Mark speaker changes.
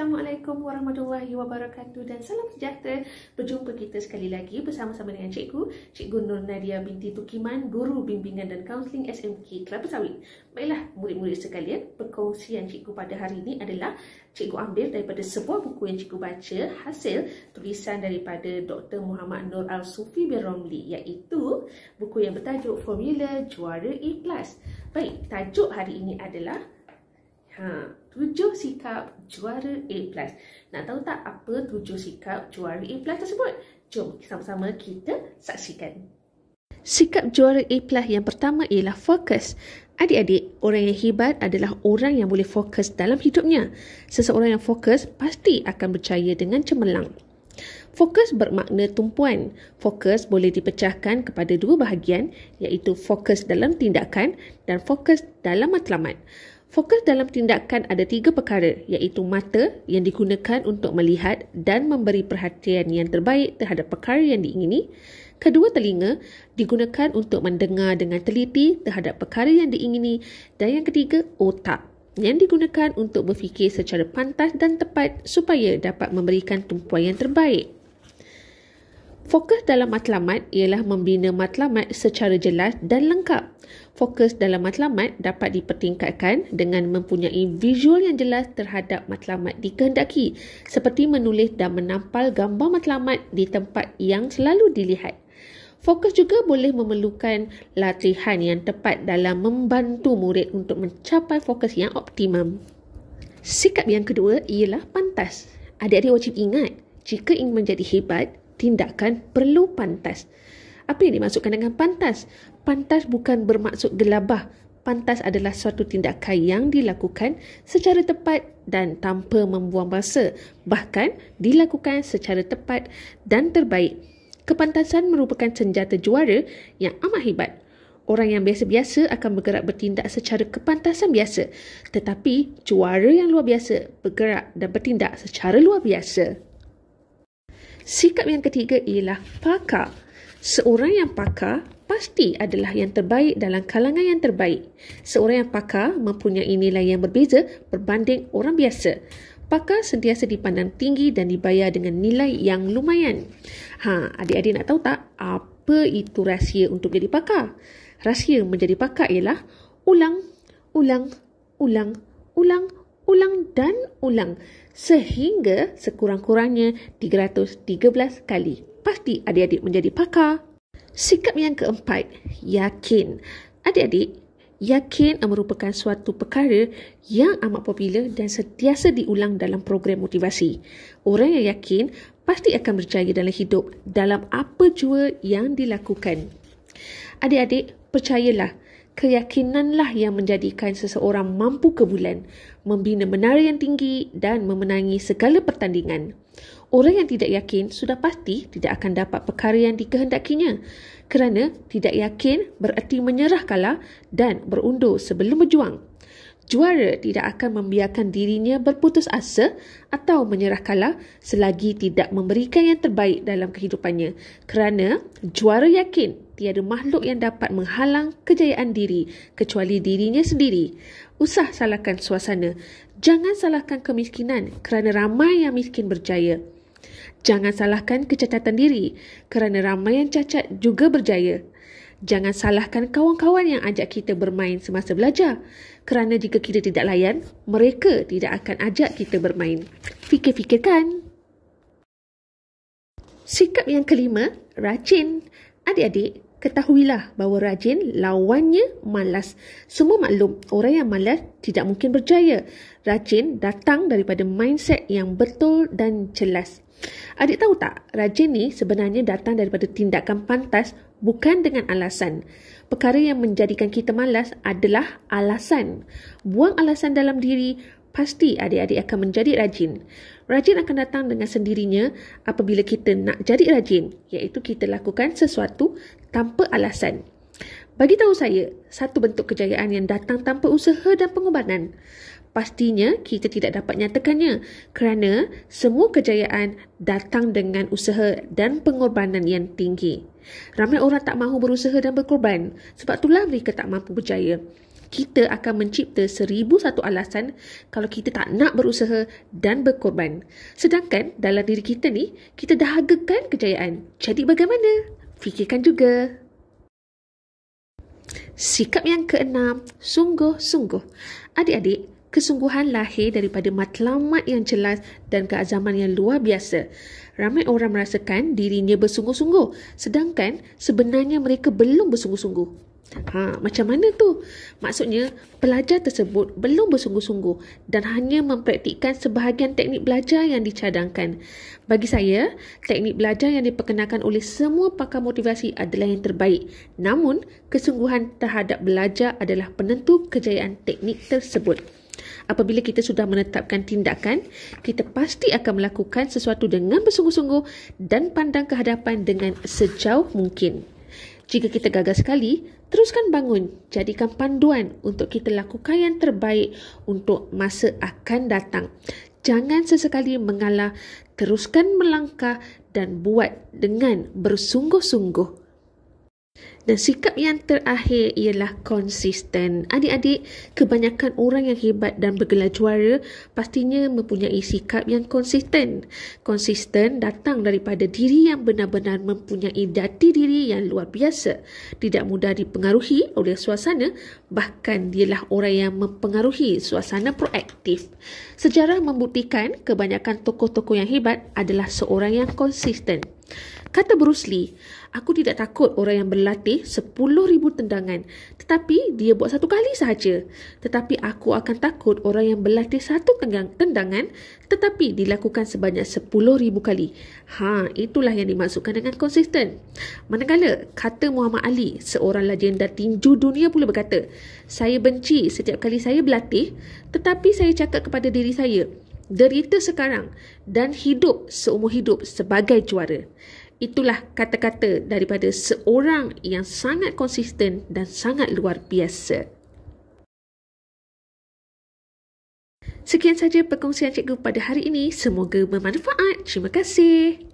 Speaker 1: Assalamualaikum warahmatullahi wabarakatuh dan salam sejahtera. Berjumpa kita sekali lagi bersama-sama dengan cikgu, cikgu Nur Nadia binti Tukiman, guru bimbingan dan kaunseling SMK Kelapa Sawit. Baiklah, murid-murid sekalian, perkongsian cikgu pada hari ini adalah cikgu ambil daripada sebuah buku yang cikgu baca hasil tulisan daripada Dr. Muhammad Nur Al-Sufi bin Romli iaitu buku yang bertajuk Formula Juara E+. Baik, tajuk hari ini adalah... Ha, tujuh sikap juara A+. Nak tahu tak apa tujuh sikap juara A+ tersebut? Jom sama-sama kita saksikan. Sikap juara A+ yang pertama ialah fokus. Adik-adik, orang yang hebat adalah orang yang boleh fokus dalam hidupnya. Seseorang yang fokus pasti akan berjaya dengan cemerlang. Fokus bermakna tumpuan. Fokus boleh dipecahkan kepada dua bahagian iaitu fokus dalam tindakan dan fokus dalam matlamat. Fokus dalam tindakan ada tiga perkara iaitu mata yang digunakan untuk melihat dan memberi perhatian yang terbaik terhadap perkara yang diingini. Kedua telinga digunakan untuk mendengar dengan teliti terhadap perkara yang diingini. Dan yang ketiga otak yang digunakan untuk berfikir secara pantas dan tepat supaya dapat memberikan tumpuan yang terbaik. Fokus dalam matlamat ialah membina matlamat secara jelas dan lengkap. Fokus dalam matlamat dapat dipertingkatkan dengan mempunyai visual yang jelas terhadap matlamat dikehendaki, seperti menulis dan menampal gambar matlamat di tempat yang selalu dilihat. Fokus juga boleh memerlukan latihan yang tepat dalam membantu murid untuk mencapai fokus yang optimum. Sikap yang kedua ialah pantas. Adik-adik wajib ingat, jika ingin menjadi hebat, tindakan perlu pantas. Apa yang dimaksudkan dengan pantas? Pantas bukan bermaksud gelabah. Pantas adalah suatu tindakan yang dilakukan secara tepat dan tanpa membuang masa. Bahkan dilakukan secara tepat dan terbaik. Kepantasan merupakan senjata juara yang amat hebat. Orang yang biasa-biasa akan bergerak bertindak secara kepantasan biasa. Tetapi juara yang luar biasa bergerak dan bertindak secara luar biasa. Sikap yang ketiga ialah pakar. Seorang yang pakar pasti adalah yang terbaik dalam kalangan yang terbaik. Seorang yang pakar mempunyai nilai yang berbeza berbanding orang biasa. Pakar sentiasa dipandang tinggi dan dibayar dengan nilai yang lumayan. Ha, adik-adik nak tahu tak apa itu rahsia untuk jadi pakar? Rahsia menjadi pakar ialah ulang, ulang, ulang, ulang, ulang dan ulang sehingga sekurang-kurangnya 313 kali. Pasti adik-adik menjadi pakar. Sikap yang keempat, yakin. Adik-adik, yakin merupakan suatu perkara yang amat popular dan sentiasa diulang dalam program motivasi. Orang yang yakin pasti akan berjaya dalam hidup dalam apa jua yang dilakukan. Adik-adik, percayalah, keyakinanlah yang menjadikan seseorang mampu ke bulan, membina menara yang tinggi dan memenangi segala pertandingan. Orang yang tidak yakin sudah pasti tidak akan dapat perkara yang dikehendakinya kerana tidak yakin bererti menyerah kalah dan berundur sebelum berjuang juara tidak akan membiarkan dirinya berputus asa atau menyerah kalah selagi tidak memberikan yang terbaik dalam kehidupannya kerana juara yakin tiada makhluk yang dapat menghalang kejayaan diri kecuali dirinya sendiri usah salahkan suasana jangan salahkan kemiskinan kerana ramai yang miskin berjaya jangan salahkan kecacatan diri kerana ramai yang cacat juga berjaya Jangan salahkan kawan-kawan yang ajak kita bermain semasa belajar. Kerana jika kita tidak layan, mereka tidak akan ajak kita bermain. Fikir-fikirkan. Sikap yang kelima, rajin. Adik-adik, ketahuilah bahawa rajin lawannya malas. Semua maklum, orang yang malas tidak mungkin berjaya. Rajin datang daripada mindset yang betul dan jelas. Adik tahu tak, rajin ni sebenarnya datang daripada tindakan pantas bukan dengan alasan. Perkara yang menjadikan kita malas adalah alasan. Buang alasan dalam diri, pasti adik-adik akan menjadi rajin. Rajin akan datang dengan sendirinya apabila kita nak jadi rajin, iaitu kita lakukan sesuatu tanpa alasan. Bagi tahu saya, satu bentuk kejayaan yang datang tanpa usaha dan pengorbanan pastinya kita tidak dapat nyatakannya kerana semua kejayaan datang dengan usaha dan pengorbanan yang tinggi. Ramai orang tak mahu berusaha dan berkorban sebab itulah mereka tak mampu berjaya. Kita akan mencipta seribu satu alasan kalau kita tak nak berusaha dan berkorban. Sedangkan dalam diri kita ni, kita dah dahagakan kejayaan. Jadi bagaimana? Fikirkan juga. Sikap yang keenam, sungguh-sungguh. Adik-adik, kesungguhan lahir daripada matlamat yang jelas dan keazaman yang luar biasa. Ramai orang merasakan dirinya bersungguh-sungguh sedangkan sebenarnya mereka belum bersungguh-sungguh. Ha, macam mana tu? Maksudnya pelajar tersebut belum bersungguh-sungguh dan hanya mempraktikkan sebahagian teknik belajar yang dicadangkan. Bagi saya, teknik belajar yang diperkenalkan oleh semua pakar motivasi adalah yang terbaik. Namun, kesungguhan terhadap belajar adalah penentu kejayaan teknik tersebut apabila kita sudah menetapkan tindakan, kita pasti akan melakukan sesuatu dengan bersungguh-sungguh dan pandang ke hadapan dengan sejauh mungkin. Jika kita gagal sekali, teruskan bangun, jadikan panduan untuk kita lakukan yang terbaik untuk masa akan datang. Jangan sesekali mengalah, teruskan melangkah dan buat dengan bersungguh-sungguh. Dan sikap yang terakhir ialah konsisten. Adik-adik, kebanyakan orang yang hebat dan bergelar juara pastinya mempunyai sikap yang konsisten. Konsisten datang daripada diri yang benar-benar mempunyai jati diri yang luar biasa. Tidak mudah dipengaruhi oleh suasana, bahkan dialah orang yang mempengaruhi suasana proaktif. Sejarah membuktikan kebanyakan tokoh-tokoh yang hebat adalah seorang yang konsisten. Kata Bruce Lee, Aku tidak takut orang yang berlatih 10,000 tendangan. Tetapi dia buat satu kali sahaja. Tetapi aku akan takut orang yang berlatih satu tendangan tetapi dilakukan sebanyak 10,000 kali. Ha, itulah yang dimaksudkan dengan konsisten. Manakala kata Muhammad Ali, seorang legenda tinju dunia pula berkata, saya benci setiap kali saya berlatih tetapi saya cakap kepada diri saya, derita sekarang dan hidup seumur hidup sebagai juara. Itulah kata-kata daripada seorang yang sangat konsisten dan sangat luar biasa. Sekian saja perkongsian cikgu pada hari ini. Semoga bermanfaat. Terima kasih.